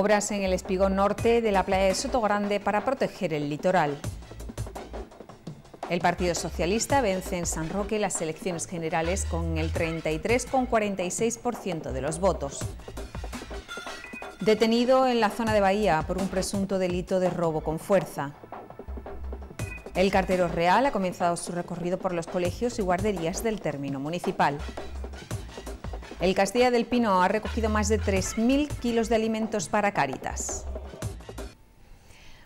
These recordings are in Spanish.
Obras en el espigón norte de la playa de Soto Grande para proteger el litoral. El Partido Socialista vence en San Roque las elecciones generales con el 33,46% de los votos. Detenido en la zona de Bahía por un presunto delito de robo con fuerza. El cartero real ha comenzado su recorrido por los colegios y guarderías del término municipal. El Castilla del Pino ha recogido más de 3.000 kilos de alimentos para Caritas.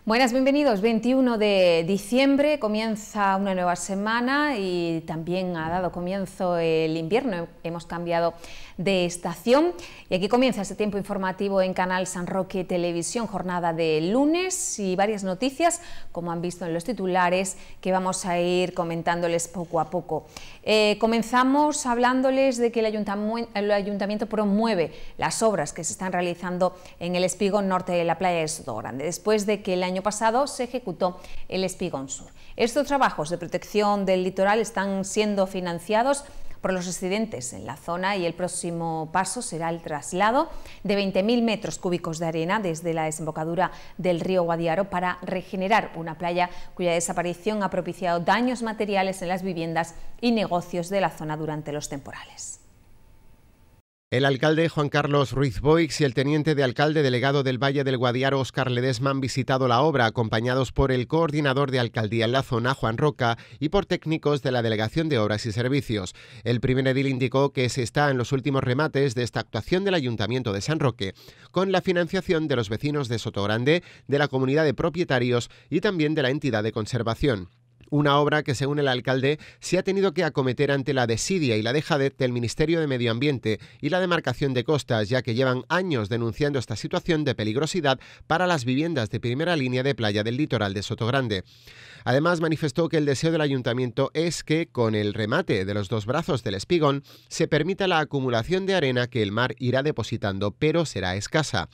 Buenas, bienvenidos. 21 de diciembre comienza una nueva semana y también ha dado comienzo el invierno. Hemos cambiado de estación. Y aquí comienza este tiempo informativo en Canal San Roque Televisión, jornada de lunes y varias noticias, como han visto en los titulares, que vamos a ir comentándoles poco a poco. Eh, comenzamos hablándoles de que el, ayuntamiento promueve las obras que se están realizando en el espigón norte de la playa de Soto Grande, después de que el año pasado se ejecutó el espigón sur. Estos trabajos de protección del litoral están siendo financiados por los residentes en la zona y el próximo paso será el traslado de 20.000 metros cúbicos de arena desde la desembocadura del río Guadiaro para regenerar una playa cuya desaparición ha propiciado daños materiales en las viviendas y negocios de la zona durante los temporales. El alcalde Juan Carlos Ruiz Boix y el teniente de alcalde delegado del Valle del Guadiar, Oscar Ledesma, han visitado la obra, acompañados por el coordinador de alcaldía en la zona, Juan Roca, y por técnicos de la Delegación de Obras y Servicios. El primer edil indicó que se está en los últimos remates de esta actuación del Ayuntamiento de San Roque, con la financiación de los vecinos de Sotogrande, de la comunidad de propietarios y también de la entidad de conservación una obra que, según el alcalde, se ha tenido que acometer ante la desidia y la dejadez del Ministerio de Medio Ambiente y la demarcación de costas, ya que llevan años denunciando esta situación de peligrosidad para las viviendas de primera línea de playa del litoral de Sotogrande. Además, manifestó que el deseo del ayuntamiento es que, con el remate de los dos brazos del espigón, se permita la acumulación de arena que el mar irá depositando, pero será escasa.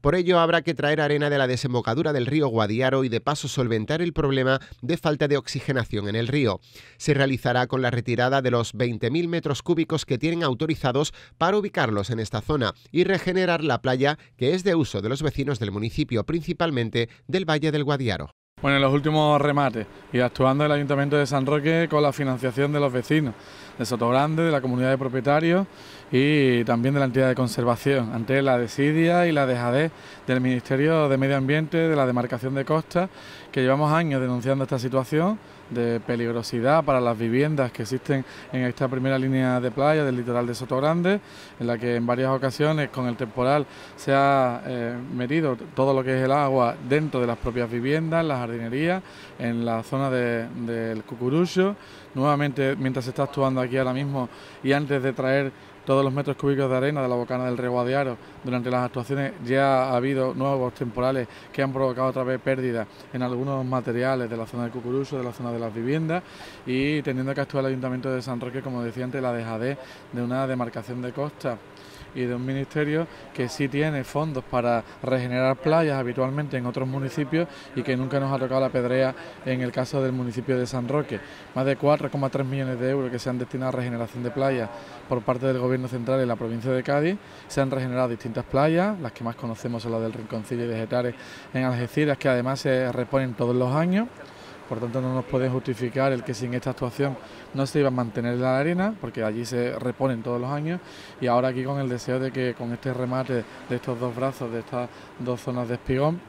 Por ello, habrá que traer arena de la desembocadura del río Guadiaro y de paso solventar el problema de falta de oxigenación en el río. Se realizará con la retirada de los 20.000 metros cúbicos que tienen autorizados para ubicarlos en esta zona y regenerar la playa que es de uso de los vecinos del municipio, principalmente del Valle del Guadiaro. Bueno, en los últimos remates y actuando el Ayuntamiento de San Roque con la financiación de los vecinos de Sotogrande, de la comunidad de propietarios y también de la entidad de conservación, ante la desidia y la dejadez del Ministerio de Medio Ambiente, de la demarcación de costas, que llevamos años denunciando esta situación de peligrosidad para las viviendas que existen en esta primera línea de playa del litoral de Sotogrande, en la que en varias ocasiones con el temporal se ha eh, metido todo lo que es el agua dentro de las propias viviendas, en la jardinería, en la zona del de, cucurucho. Nuevamente, mientras se está actuando aquí ahora mismo y antes de traer todos los metros cúbicos de arena de la bocana del Reguadiaro. Durante las actuaciones ya ha habido nuevos temporales que han provocado otra vez pérdidas en algunos materiales de la zona de Cucuruso, de la zona de las viviendas y teniendo que actuar el Ayuntamiento de San Roque, como decía antes, la dejadez de una demarcación de costa y de un ministerio que sí tiene fondos para regenerar playas habitualmente en otros municipios y que nunca nos ha tocado la pedrea en el caso del municipio de San Roque. Más de 4,3 millones de euros que se han destinado a regeneración de playas por parte del Gobierno Central en la provincia de Cádiz. Se han regenerado distintas playas, las que más conocemos son las del Rinconcillo y de Getares en Algeciras, que además se reponen todos los años por tanto no nos puede justificar el que sin esta actuación no se iba a mantener la arena, porque allí se reponen todos los años, y ahora aquí con el deseo de que con este remate de estos dos brazos, de estas dos zonas de espigón,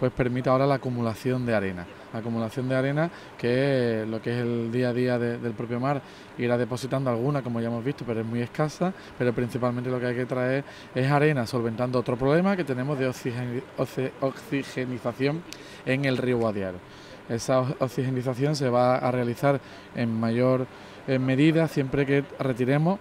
pues permita ahora la acumulación de arena. La acumulación de arena, que es lo que es el día a día del propio mar, irá depositando alguna, como ya hemos visto, pero es muy escasa, pero principalmente lo que hay que traer es arena, solventando otro problema que tenemos de oxigenización en el río Guadiaro. Esa oxigenización se va a realizar en mayor medida siempre que retiremos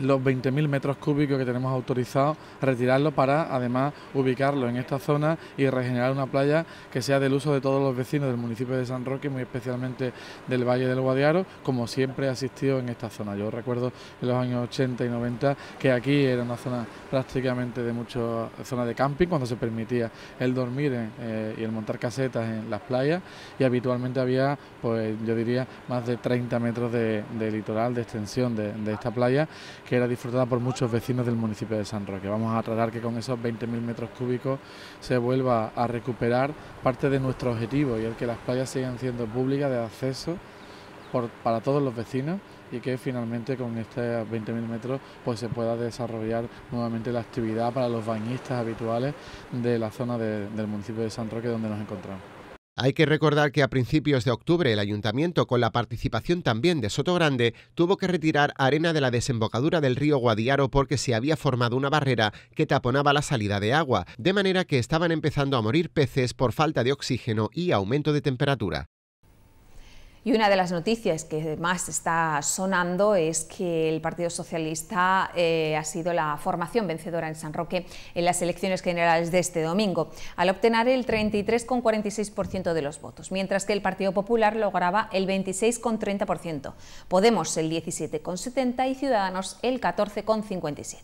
los 20.000 metros cúbicos que tenemos autorizados, retirarlo para además ubicarlo en esta zona y regenerar una playa que sea del uso de todos los vecinos del municipio de San Roque, muy especialmente del Valle del Guadiaro, como siempre ha existido en esta zona. Yo recuerdo en los años 80 y 90 que aquí era una zona prácticamente de mucho zona de camping, cuando se permitía el dormir eh, y el montar casetas en las playas y habitualmente había, pues yo diría, más de 30 metros de, litoral, de extensión de, de esta playa que era disfrutada por muchos vecinos del municipio de San Roque. Vamos a tratar que con esos 20.000 metros cúbicos se vuelva a recuperar parte de nuestro objetivo y el que las playas sigan siendo públicas de acceso para todos los vecinos y que finalmente con estos 20.000 metros pues se pueda desarrollar nuevamente la actividad para los bañistas habituales de la zona del municipio de San Roque donde nos encontramos. Hay que recordar que a principios de octubre el ayuntamiento, con la participación también de Soto Grande, tuvo que retirar arena de la desembocadura del río Guadiaro porque se había formado una barrera que taponaba la salida de agua, de manera que estaban empezando a morir peces por falta de oxígeno y aumento de temperatura. Y una de las noticias que más está sonando es que el Partido Socialista eh, ha sido la formación vencedora en San Roque en las elecciones generales de este domingo, al obtener el 33,46% de los votos, mientras que el Partido Popular lograba el 26,30%, Podemos el 17,70% y Ciudadanos el 14,57%.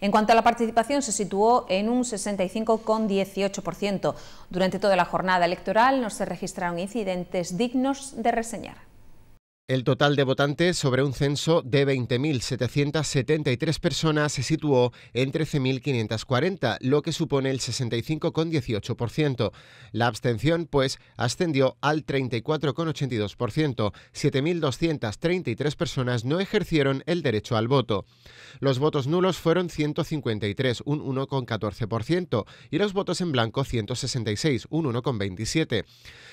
En cuanto a la participación, se situó en un 65,18%. Durante toda la jornada electoral no se registraron incidentes dignos de reserva señora. El total de votantes sobre un censo de 20.773 personas se situó en 13.540, lo que supone el 65,18%. La abstención, pues, ascendió al 34,82%. 7.233 personas no ejercieron el derecho al voto. Los votos nulos fueron 153, un 1,14%, y los votos en blanco 166, un 1,27%.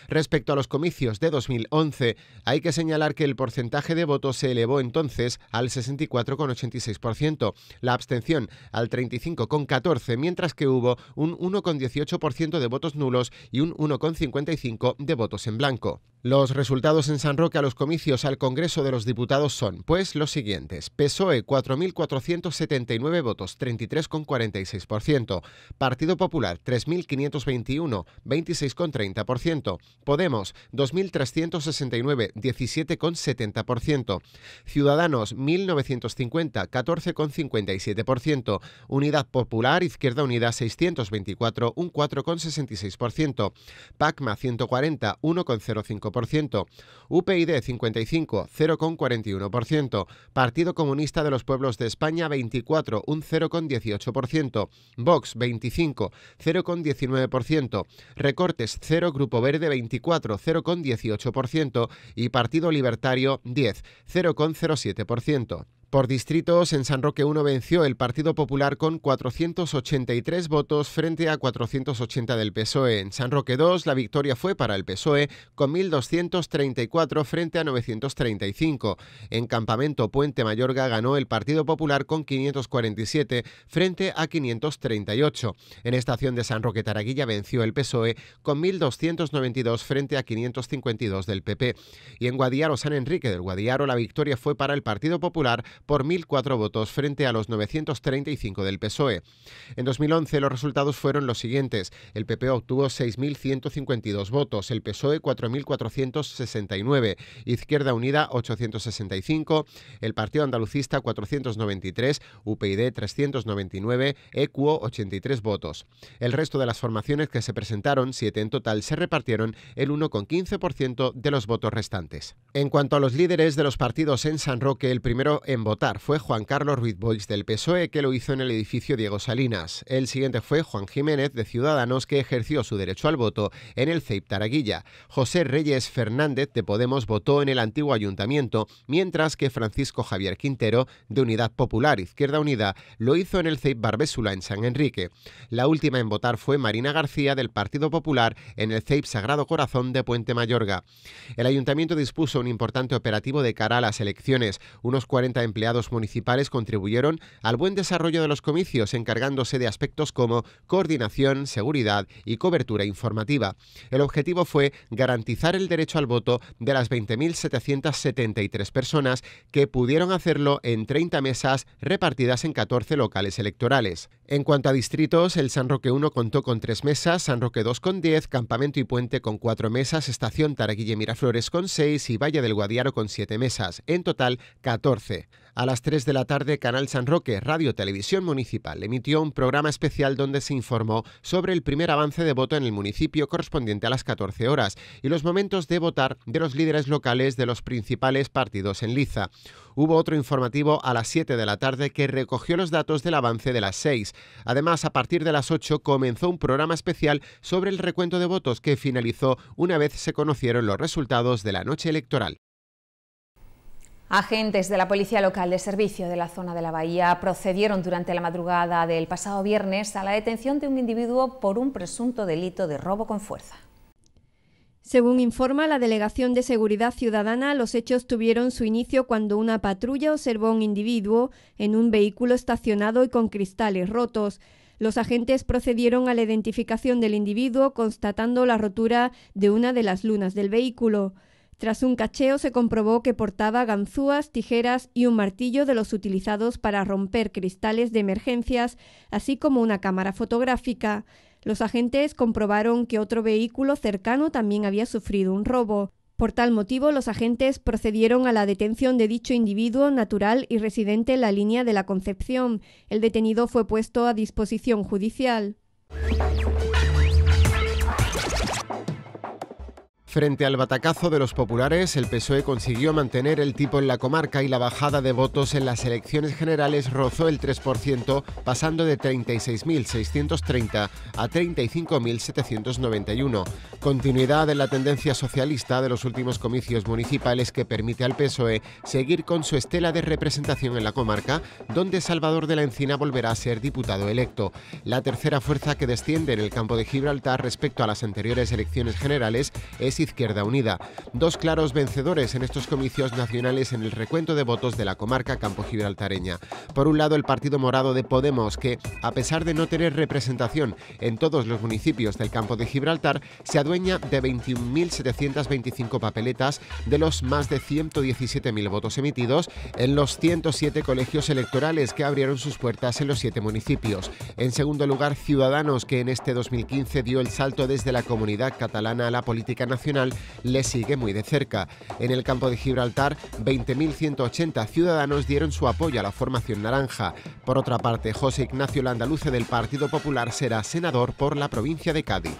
Respecto a los comicios de 2011, hay que señalar que el porcentaje de votos se elevó entonces al 64,86%, la abstención al 35,14%, mientras que hubo un 1,18% de votos nulos y un 1,55% de votos en blanco. Los resultados en San Roque a los comicios al Congreso de los Diputados son, pues, los siguientes. PSOE 4.479 votos, 33,46%. Partido Popular 3.521, 26,30%. Podemos 2.369, 17,60%. 70%. Ciudadanos, 1.950, 14,57%. Unidad Popular, Izquierda Unida, 624, un 4,66%. PACMA, 140, 1,05%. UPID 55, 0,41%. Partido Comunista de los Pueblos de España, 24, un 0,18%. Vox, 25, 0,19%. Recortes, 0, Grupo Verde, 24, 0,18%. Y Partido Libertad 10, 0,07%. Por distritos, en San Roque 1 venció el Partido Popular con 483 votos frente a 480 del PSOE. En San Roque 2, la victoria fue para el PSOE con 1.234 frente a 935. En Campamento Puente Mayorga ganó el Partido Popular con 547 frente a 538. En Estación de San Roque Taraguilla venció el PSOE con 1.292 frente a 552 del PP. Y en Guadiaro San Enrique del Guadiaro la victoria fue para el Partido Popular por 1.004 votos frente a los 935 del PSOE. En 2011 los resultados fueron los siguientes. El PP obtuvo 6.152 votos, el PSOE 4.469, Izquierda Unida 865, el Partido Andalucista 493, ...UPID 399, equo 83 votos. El resto de las formaciones que se presentaron, ...7 en total, se repartieron el 1,15% de los votos restantes. En cuanto a los líderes de los partidos en San Roque, el primero en votar fue Juan Carlos Ruiz Boix del PSOE, que lo hizo en el edificio Diego Salinas. El siguiente fue Juan Jiménez de Ciudadanos, que ejerció su derecho al voto en el CEIP Taraguilla. José Reyes Fernández de Podemos votó en el antiguo ayuntamiento, mientras que Francisco Javier Quintero de Unidad Popular Izquierda Unida lo hizo en el CEIP Barbésula en San Enrique. La última en votar fue Marina García del Partido Popular en el CEIP Sagrado Corazón de Puente Mayorga. El ayuntamiento dispuso un importante operativo de cara a las elecciones. Unos 40 empleados empleados municipales contribuyeron al buen desarrollo de los comicios, encargándose de aspectos como coordinación, seguridad y cobertura informativa. El objetivo fue garantizar el derecho al voto de las 20.773 personas que pudieron hacerlo en 30 mesas repartidas en 14 locales electorales. En cuanto a distritos, el San Roque 1 contó con 3 mesas, San Roque 2 con 10, Campamento y Puente con 4 mesas, Estación Taraguille Miraflores con 6 y Valle del Guadiaro con 7 mesas. En total, 14. A las 3 de la tarde, Canal San Roque, Radio Televisión Municipal, emitió un programa especial donde se informó sobre el primer avance de voto en el municipio correspondiente a las 14 horas y los momentos de votar de los líderes locales de los principales partidos en Liza. Hubo otro informativo a las 7 de la tarde que recogió los datos del avance de las 6. Además, a partir de las 8 comenzó un programa especial sobre el recuento de votos que finalizó una vez se conocieron los resultados de la noche electoral. Agentes de la Policía Local de Servicio de la zona de la Bahía procedieron durante la madrugada del pasado viernes a la detención de un individuo por un presunto delito de robo con fuerza. Según informa la Delegación de Seguridad Ciudadana, los hechos tuvieron su inicio cuando una patrulla observó a un individuo en un vehículo estacionado y con cristales rotos. Los agentes procedieron a la identificación del individuo constatando la rotura de una de las lunas del vehículo. Tras un cacheo se comprobó que portaba ganzúas, tijeras y un martillo de los utilizados para romper cristales de emergencias, así como una cámara fotográfica. Los agentes comprobaron que otro vehículo cercano también había sufrido un robo. Por tal motivo, los agentes procedieron a la detención de dicho individuo natural y residente en la línea de la Concepción. El detenido fue puesto a disposición judicial. Frente al batacazo de los populares, el PSOE consiguió mantener el tipo en la comarca y la bajada de votos en las elecciones generales rozó el 3%, pasando de 36.630 a 35.791. Continuidad en la tendencia socialista de los últimos comicios municipales que permite al PSOE seguir con su estela de representación en la comarca, donde Salvador de la Encina volverá a ser diputado electo. La tercera fuerza que desciende en el campo de Gibraltar respecto a las anteriores elecciones generales es Izquierda Unida. Dos claros vencedores en estos comicios nacionales en el recuento de votos de la comarca Campo Gibraltareña. Por un lado, el Partido Morado de Podemos, que, a pesar de no tener representación en todos los municipios del campo de Gibraltar, se adueña de 21.725 papeletas de los más de 117.000 votos emitidos en los 107 colegios electorales que abrieron sus puertas en los siete municipios. En segundo lugar, Ciudadanos, que en este 2015 dio el salto desde la comunidad catalana a la política nacional le sigue muy de cerca. En el campo de Gibraltar, 20.180 ciudadanos dieron su apoyo a la formación naranja. Por otra parte, José Ignacio Landaluce del Partido Popular será senador por la provincia de Cádiz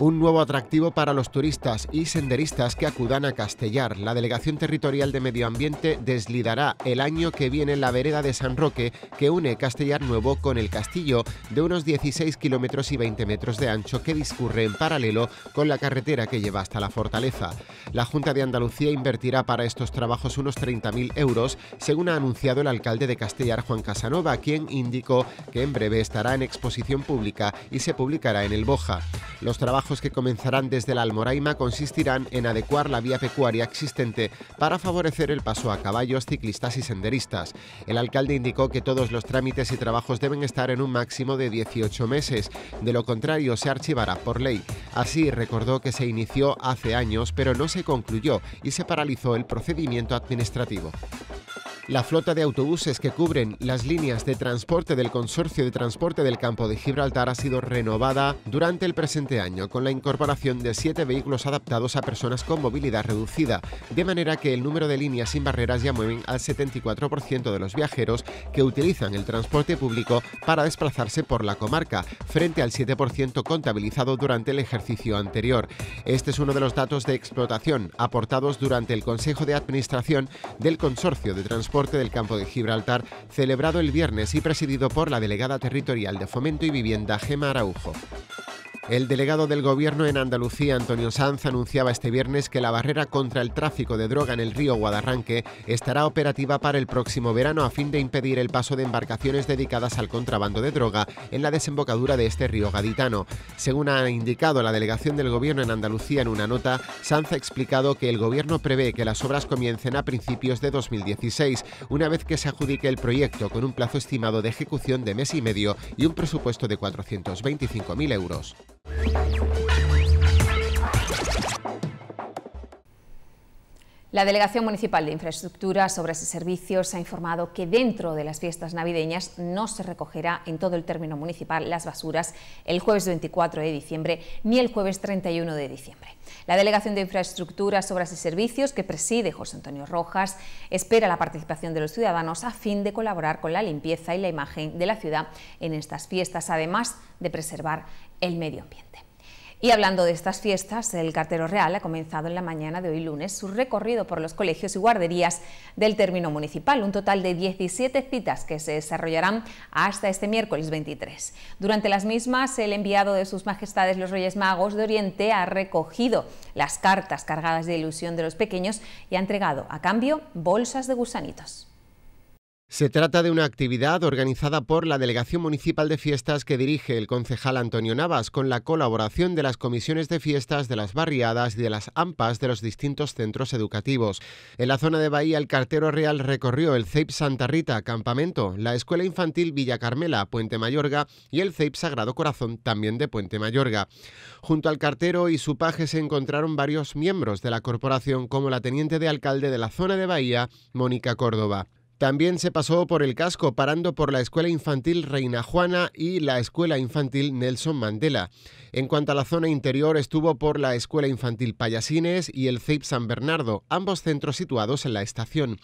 un nuevo atractivo para los turistas y senderistas que acudan a Castellar. La Delegación Territorial de Medio Ambiente deslidará el año que viene la vereda de San Roque que une Castellar Nuevo con el castillo de unos 16 kilómetros y 20 metros de ancho que discurre en paralelo con la carretera que lleva hasta la fortaleza. La Junta de Andalucía invertirá para estos trabajos unos 30.000 euros, según ha anunciado el alcalde de Castellar, Juan Casanova, quien indicó que en breve estará en exposición pública y se publicará en el Boja. Los trabajos que comenzarán desde la Almoraima consistirán en adecuar la vía pecuaria existente para favorecer el paso a caballos, ciclistas y senderistas. El alcalde indicó que todos los trámites y trabajos deben estar en un máximo de 18 meses, de lo contrario se archivará por ley. Así recordó que se inició hace años pero no se concluyó y se paralizó el procedimiento administrativo. La flota de autobuses que cubren las líneas de transporte del Consorcio de Transporte del Campo de Gibraltar ha sido renovada durante el presente año con la incorporación de siete vehículos adaptados a personas con movilidad reducida, de manera que el número de líneas sin barreras ya mueven al 74% de los viajeros que utilizan el transporte público para desplazarse por la comarca, frente al 7% contabilizado durante el ejercicio anterior. Este es uno de los datos de explotación aportados durante el Consejo de Administración del Consorcio de Transporte del Campo de Gibraltar, celebrado el viernes y presidido por la delegada territorial de Fomento y Vivienda, Gema Araujo. El delegado del Gobierno en Andalucía, Antonio Sanz, anunciaba este viernes que la barrera contra el tráfico de droga en el río Guadarranque estará operativa para el próximo verano a fin de impedir el paso de embarcaciones dedicadas al contrabando de droga en la desembocadura de este río gaditano. Según ha indicado la delegación del Gobierno en Andalucía en una nota, Sanz ha explicado que el Gobierno prevé que las obras comiencen a principios de 2016, una vez que se adjudique el proyecto con un plazo estimado de ejecución de mes y medio y un presupuesto de 425.000 euros. La Delegación Municipal de Infraestructuras, Obras y Servicios ha informado que dentro de las fiestas navideñas no se recogerá en todo el término municipal las basuras el jueves 24 de diciembre ni el jueves 31 de diciembre. La Delegación de Infraestructuras, Obras y Servicios, que preside José Antonio Rojas, espera la participación de los ciudadanos a fin de colaborar con la limpieza y la imagen de la ciudad en estas fiestas, además de preservar el medio ambiente. Y hablando de estas fiestas, el Cartero Real ha comenzado en la mañana de hoy lunes su recorrido por los colegios y guarderías del término municipal, un total de 17 citas que se desarrollarán hasta este miércoles 23. Durante las mismas, el enviado de sus majestades los Reyes Magos de Oriente ha recogido las cartas cargadas de ilusión de los pequeños y ha entregado a cambio bolsas de gusanitos. Se trata de una actividad organizada por la Delegación Municipal de Fiestas que dirige el concejal Antonio Navas con la colaboración de las comisiones de fiestas de las barriadas y de las AMPAs de los distintos centros educativos. En la zona de Bahía, el cartero real recorrió el CEIP Santa Rita, Campamento, la Escuela Infantil Villa Carmela, Puente Mayorga y el CEIP Sagrado Corazón, también de Puente Mayorga. Junto al cartero y su paje se encontraron varios miembros de la corporación como la teniente de alcalde de la zona de Bahía, Mónica Córdoba. También se pasó por el casco parando por la Escuela Infantil Reina Juana y la Escuela Infantil Nelson Mandela. En cuanto a la zona interior, estuvo por la Escuela Infantil Payasines y el CEIP San Bernardo, ambos centros situados en la estación.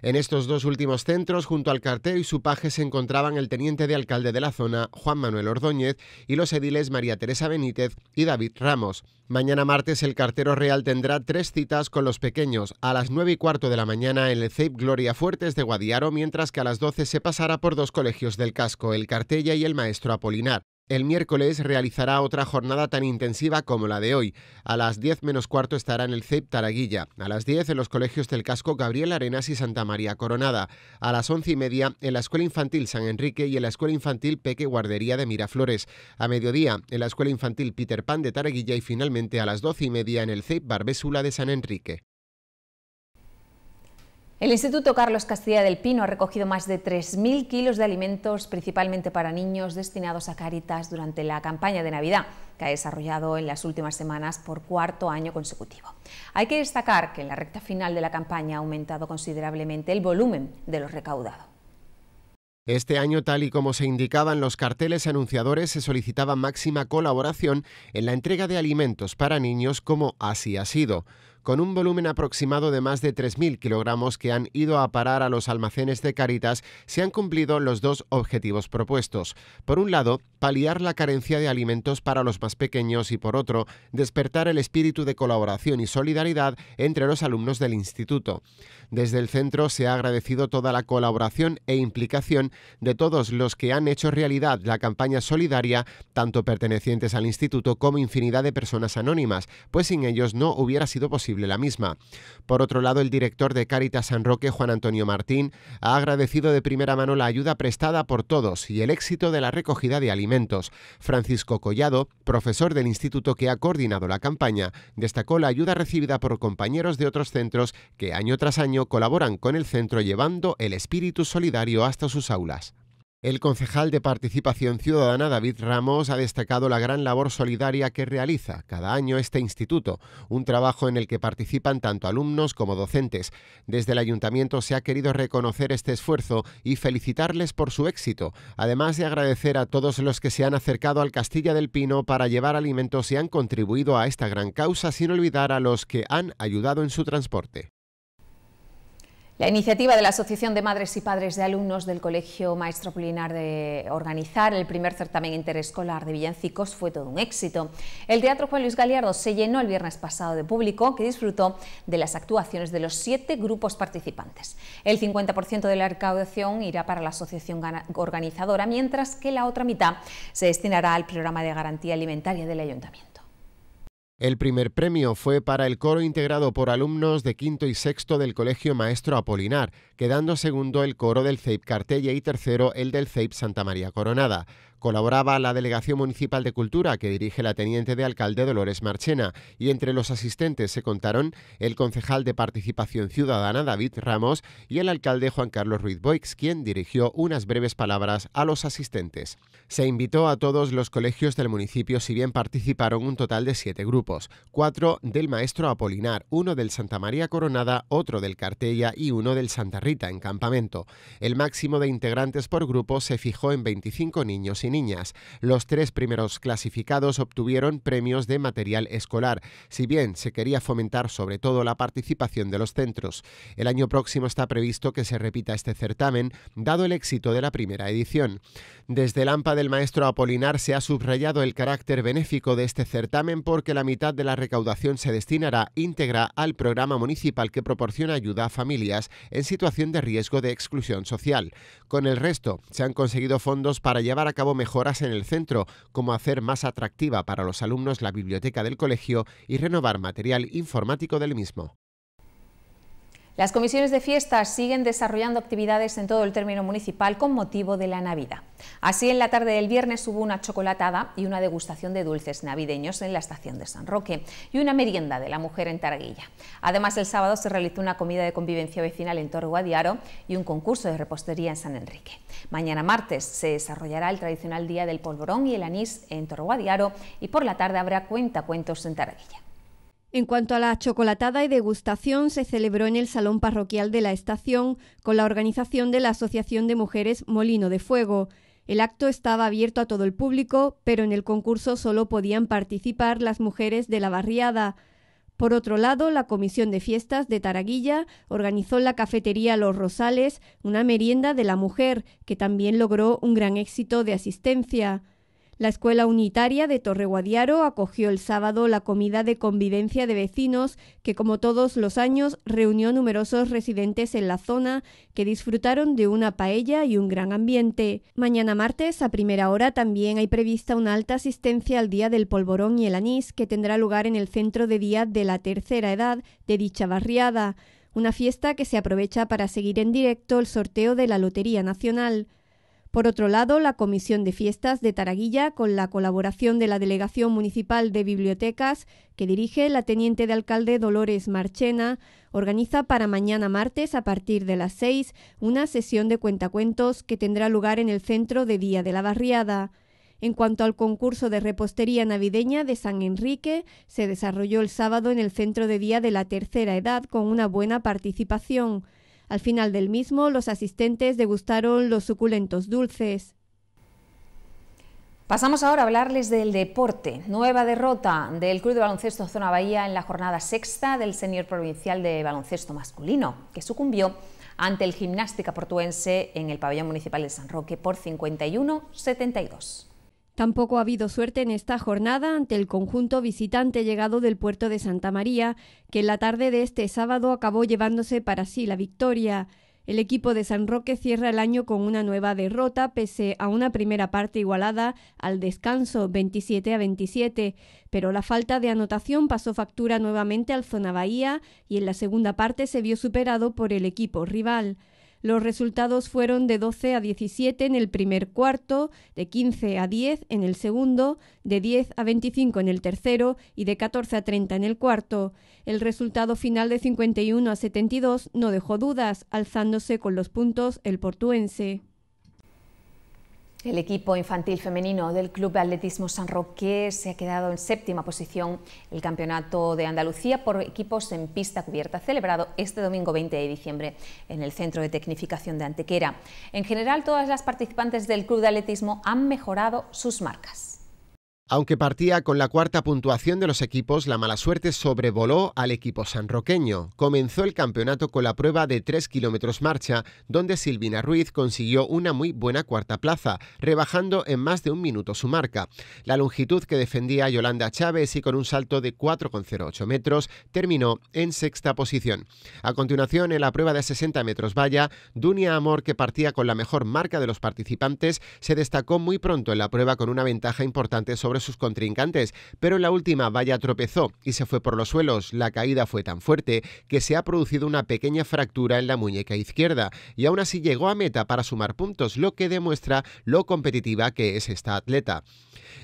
En estos dos últimos centros, junto al cartero y su paje, se encontraban el teniente de alcalde de la zona, Juan Manuel Ordóñez, y los ediles María Teresa Benítez y David Ramos. Mañana martes el cartero real tendrá tres citas con los pequeños, a las 9 y cuarto de la mañana en el CEIP Gloria Fuertes de Guadalajara diario, mientras que a las 12 se pasará por dos colegios del casco, el Cartella y el Maestro Apolinar. El miércoles realizará otra jornada tan intensiva como la de hoy. A las 10 menos cuarto estará en el CEIP Taraguilla. A las 10 en los colegios del casco Gabriel Arenas y Santa María Coronada. A las 11 y media en la Escuela Infantil San Enrique y en la Escuela Infantil Peque Guardería de Miraflores. A mediodía en la Escuela Infantil Peter Pan de Taraguilla y finalmente a las 12 y media en el CEIP Barbésula de San Enrique. El Instituto Carlos Castilla del Pino ha recogido más de 3.000 kilos de alimentos, principalmente para niños, destinados a Caritas durante la campaña de Navidad, que ha desarrollado en las últimas semanas por cuarto año consecutivo. Hay que destacar que en la recta final de la campaña ha aumentado considerablemente el volumen de lo recaudado. Este año, tal y como se indicaban los carteles anunciadores, se solicitaba máxima colaboración en la entrega de alimentos para niños como así ha sido con un volumen aproximado de más de 3.000 kilogramos que han ido a parar a los almacenes de Caritas, se han cumplido los dos objetivos propuestos. Por un lado, paliar la carencia de alimentos para los más pequeños y por otro, despertar el espíritu de colaboración y solidaridad entre los alumnos del instituto. Desde el centro se ha agradecido toda la colaboración e implicación de todos los que han hecho realidad la campaña solidaria, tanto pertenecientes al instituto como infinidad de personas anónimas, pues sin ellos no hubiera sido posible la misma. Por otro lado, el director de Cáritas San Roque, Juan Antonio Martín, ha agradecido de primera mano la ayuda prestada por todos y el éxito de la recogida de alimentos. Francisco Collado, profesor del instituto que ha coordinado la campaña, destacó la ayuda recibida por compañeros de otros centros que año tras año colaboran con el centro llevando el espíritu solidario hasta sus aulas. El concejal de Participación Ciudadana David Ramos ha destacado la gran labor solidaria que realiza cada año este instituto, un trabajo en el que participan tanto alumnos como docentes. Desde el ayuntamiento se ha querido reconocer este esfuerzo y felicitarles por su éxito, además de agradecer a todos los que se han acercado al Castilla del Pino para llevar alimentos y han contribuido a esta gran causa, sin olvidar a los que han ayudado en su transporte. La iniciativa de la Asociación de Madres y Padres de Alumnos del Colegio Maestro Polinar de organizar el primer certamen interescolar de villancicos fue todo un éxito. El Teatro Juan Luis Galiardo se llenó el viernes pasado de público que disfrutó de las actuaciones de los siete grupos participantes. El 50% de la recaudación irá para la asociación organizadora, mientras que la otra mitad se destinará al programa de garantía alimentaria del Ayuntamiento. El primer premio fue para el coro integrado por alumnos de quinto y sexto del Colegio Maestro Apolinar, quedando segundo el coro del CEIP Cartella y tercero el del CEIP Santa María Coronada. Colaboraba la Delegación Municipal de Cultura que dirige la teniente de alcalde Dolores Marchena y entre los asistentes se contaron el concejal de Participación Ciudadana David Ramos y el alcalde Juan Carlos Ruiz Boix, quien dirigió unas breves palabras a los asistentes. Se invitó a todos los colegios del municipio, si bien participaron un total de siete grupos, cuatro del maestro Apolinar, uno del Santa María Coronada, otro del Cartella y uno del Santa Rita en campamento. El máximo de integrantes por grupo se fijó en 25 niños y niñas. Los tres primeros clasificados obtuvieron premios de material escolar, si bien se quería fomentar sobre todo la participación de los centros. El año próximo está previsto que se repita este certamen, dado el éxito de la primera edición. Desde el AMPA del maestro Apolinar se ha subrayado el carácter benéfico de este certamen porque la mitad de la recaudación se destinará íntegra al programa municipal que proporciona ayuda a familias en situación de riesgo de exclusión social. Con el resto, se han conseguido fondos para llevar a cabo mejoras en el centro, como hacer más atractiva para los alumnos la biblioteca del colegio y renovar material informático del mismo. Las comisiones de fiestas siguen desarrollando actividades en todo el término municipal con motivo de la Navidad. Así, en la tarde del viernes hubo una chocolatada y una degustación de dulces navideños en la estación de San Roque y una merienda de la mujer en Taraguilla. Además, el sábado se realizó una comida de convivencia vecinal en Torre Guadiaro y un concurso de repostería en San Enrique. Mañana martes se desarrollará el tradicional Día del Polvorón y el Anís en Torre Guadiaro y por la tarde habrá cuentacuentos en Taraguilla. En cuanto a la chocolatada y degustación, se celebró en el Salón Parroquial de la Estación con la organización de la Asociación de Mujeres Molino de Fuego. El acto estaba abierto a todo el público, pero en el concurso solo podían participar las mujeres de la barriada. Por otro lado, la Comisión de Fiestas de Taraguilla organizó en la cafetería Los Rosales una merienda de la mujer, que también logró un gran éxito de asistencia. La Escuela Unitaria de Torreguadiaro acogió el sábado la comida de convivencia de vecinos que, como todos los años, reunió numerosos residentes en la zona que disfrutaron de una paella y un gran ambiente. Mañana martes, a primera hora, también hay prevista una alta asistencia al Día del Polvorón y el Anís que tendrá lugar en el Centro de Día de la Tercera Edad de dicha barriada, una fiesta que se aprovecha para seguir en directo el sorteo de la Lotería Nacional. Por otro lado, la Comisión de Fiestas de Taraguilla, con la colaboración de la Delegación Municipal de Bibliotecas, que dirige la Teniente de Alcalde Dolores Marchena, organiza para mañana martes, a partir de las seis, una sesión de cuentacuentos que tendrá lugar en el Centro de Día de la Barriada. En cuanto al concurso de repostería navideña de San Enrique, se desarrolló el sábado en el Centro de Día de la Tercera Edad con una buena participación. Al final del mismo, los asistentes degustaron los suculentos dulces. Pasamos ahora a hablarles del deporte. Nueva derrota del Club de Baloncesto Zona Bahía en la jornada sexta del Senior Provincial de Baloncesto Masculino, que sucumbió ante el Gimnástica Portuense en el Pabellón Municipal de San Roque por 51-72. Tampoco ha habido suerte en esta jornada ante el conjunto visitante llegado del puerto de Santa María, que en la tarde de este sábado acabó llevándose para sí la victoria. El equipo de San Roque cierra el año con una nueva derrota, pese a una primera parte igualada al descanso 27 a 27, pero la falta de anotación pasó factura nuevamente al Zona Bahía y en la segunda parte se vio superado por el equipo rival. Los resultados fueron de 12 a 17 en el primer cuarto, de 15 a 10 en el segundo, de 10 a 25 en el tercero y de 14 a 30 en el cuarto. El resultado final de 51 a 72 no dejó dudas, alzándose con los puntos el portuense. El equipo infantil femenino del Club de Atletismo San Roque se ha quedado en séptima posición en el Campeonato de Andalucía por equipos en pista cubierta, celebrado este domingo 20 de diciembre en el Centro de Tecnificación de Antequera. En general, todas las participantes del Club de Atletismo han mejorado sus marcas. Aunque partía con la cuarta puntuación de los equipos, la mala suerte sobrevoló al equipo sanroqueño. Comenzó el campeonato con la prueba de 3 kilómetros marcha, donde Silvina Ruiz consiguió una muy buena cuarta plaza, rebajando en más de un minuto su marca. La longitud que defendía Yolanda Chávez y con un salto de 4,08 metros terminó en sexta posición. A continuación, en la prueba de 60 metros valla, Dunia Amor, que partía con la mejor marca de los participantes, se destacó muy pronto en la prueba con una ventaja importante sobre sus contrincantes, pero en la última valla tropezó y se fue por los suelos. La caída fue tan fuerte que se ha producido una pequeña fractura en la muñeca izquierda y aún así llegó a meta para sumar puntos, lo que demuestra lo competitiva que es esta atleta.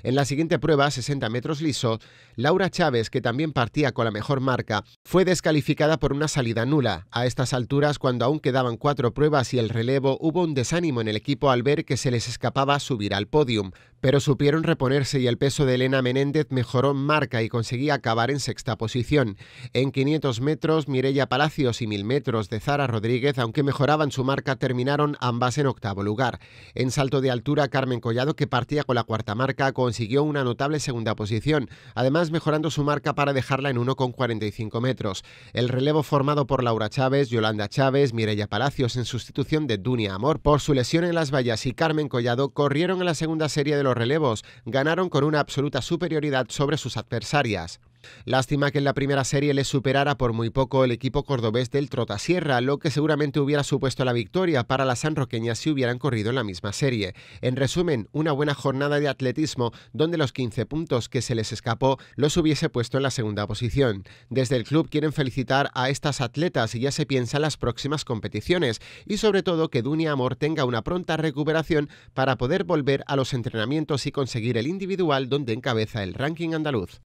En la siguiente prueba, 60 metros liso, Laura Chávez, que también partía con la mejor marca, fue descalificada por una salida nula. A estas alturas, cuando aún quedaban cuatro pruebas y el relevo, hubo un desánimo en el equipo al ver que se les escapaba subir al podium, pero supieron reponerse y el peso de Elena Menéndez mejoró marca y conseguía acabar en sexta posición. En 500 metros, Mirella Palacios y 1000 metros de Zara Rodríguez, aunque mejoraban su marca, terminaron ambas en octavo lugar. En salto de altura, Carmen Collado, que partía con la cuarta marca, consiguió una notable segunda posición, además mejorando su marca para dejarla en 1,45 metros. El relevo formado por Laura Chávez, Yolanda Chávez, Mireia Palacios en sustitución de Dunia Amor por su lesión en las vallas y Carmen Collado corrieron en la segunda serie de los relevos, ganaron con una absoluta superioridad sobre sus adversarias. Lástima que en la primera serie les superara por muy poco el equipo cordobés del Trotasierra, lo que seguramente hubiera supuesto la victoria para las sanroqueñas si hubieran corrido en la misma serie. En resumen, una buena jornada de atletismo donde los 15 puntos que se les escapó los hubiese puesto en la segunda posición. Desde el club quieren felicitar a estas atletas y ya se piensa en las próximas competiciones y sobre todo que Dunia Amor tenga una pronta recuperación para poder volver a los entrenamientos y conseguir el individual donde encabeza el ranking andaluz.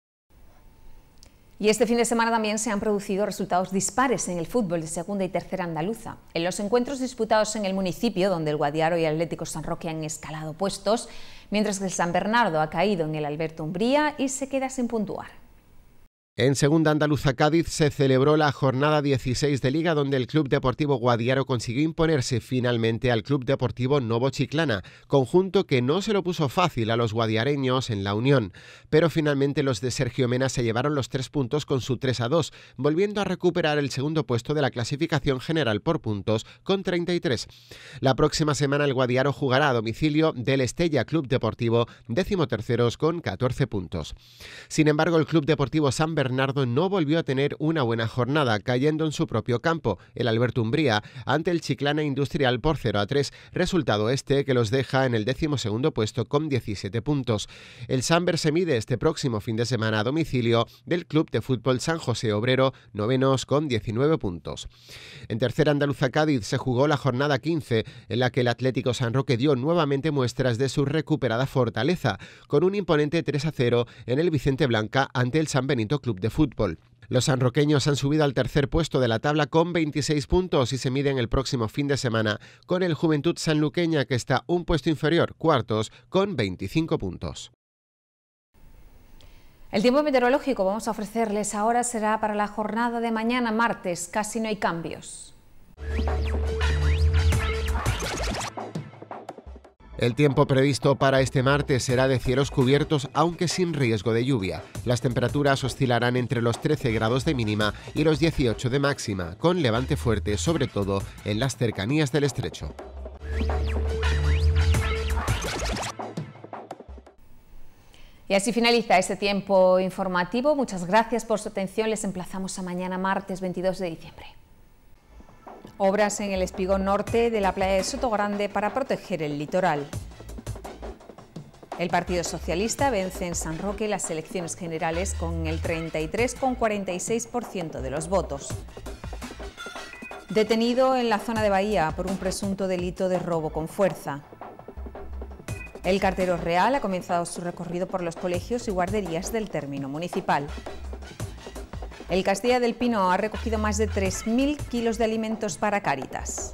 Y este fin de semana también se han producido resultados dispares en el fútbol de segunda y tercera andaluza. En los encuentros disputados en el municipio, donde el Guadiaro y Atlético San Roque han escalado puestos, mientras que el San Bernardo ha caído en el Alberto Umbría y se queda sin puntuar. En Segunda Andaluza Cádiz se celebró la jornada 16 de Liga donde el Club Deportivo Guadiaro consiguió imponerse finalmente al Club Deportivo Novo Chiclana, conjunto que no se lo puso fácil a los guadiareños en la Unión, pero finalmente los de Sergio Mena se llevaron los tres puntos con su 3 a 2, volviendo a recuperar el segundo puesto de la clasificación general por puntos con 33. La próxima semana el Guadiaro jugará a domicilio del Estella Club Deportivo, décimo terceros con 14 puntos. Sin embargo, el Club Deportivo San Bernardo no volvió a tener una buena jornada, cayendo en su propio campo, el Alberto Umbría, ante el Chiclana Industrial por 0 a 3, resultado este que los deja en el segundo puesto con 17 puntos. El Samber se mide este próximo fin de semana a domicilio del Club de Fútbol San José Obrero, novenos con 19 puntos. En tercera andaluza Cádiz se jugó la jornada 15, en la que el Atlético San Roque dio nuevamente muestras de su recuperada fortaleza, con un imponente 3 a 0 en el Vicente Blanca ante el San Benito Club de Fútbol. Los sanroqueños han subido al tercer puesto de la tabla con 26 puntos y se miden el próximo fin de semana con el Juventud Sanluqueña que está un puesto inferior, cuartos, con 25 puntos. El tiempo meteorológico vamos a ofrecerles ahora será para la jornada de mañana martes, casi no hay cambios. El tiempo previsto para este martes será de cielos cubiertos aunque sin riesgo de lluvia. Las temperaturas oscilarán entre los 13 grados de mínima y los 18 de máxima, con levante fuerte sobre todo en las cercanías del estrecho. Y así finaliza este tiempo informativo. Muchas gracias por su atención. Les emplazamos a mañana martes 22 de diciembre. Obras en el espigón norte de la playa de Sotogrande para proteger el litoral. El Partido Socialista vence en San Roque las elecciones generales con el 33,46% de los votos. Detenido en la zona de Bahía por un presunto delito de robo con fuerza. El cartero real ha comenzado su recorrido por los colegios y guarderías del término municipal. El Castilla del Pino ha recogido más de 3.000 kilos de alimentos para Caritas.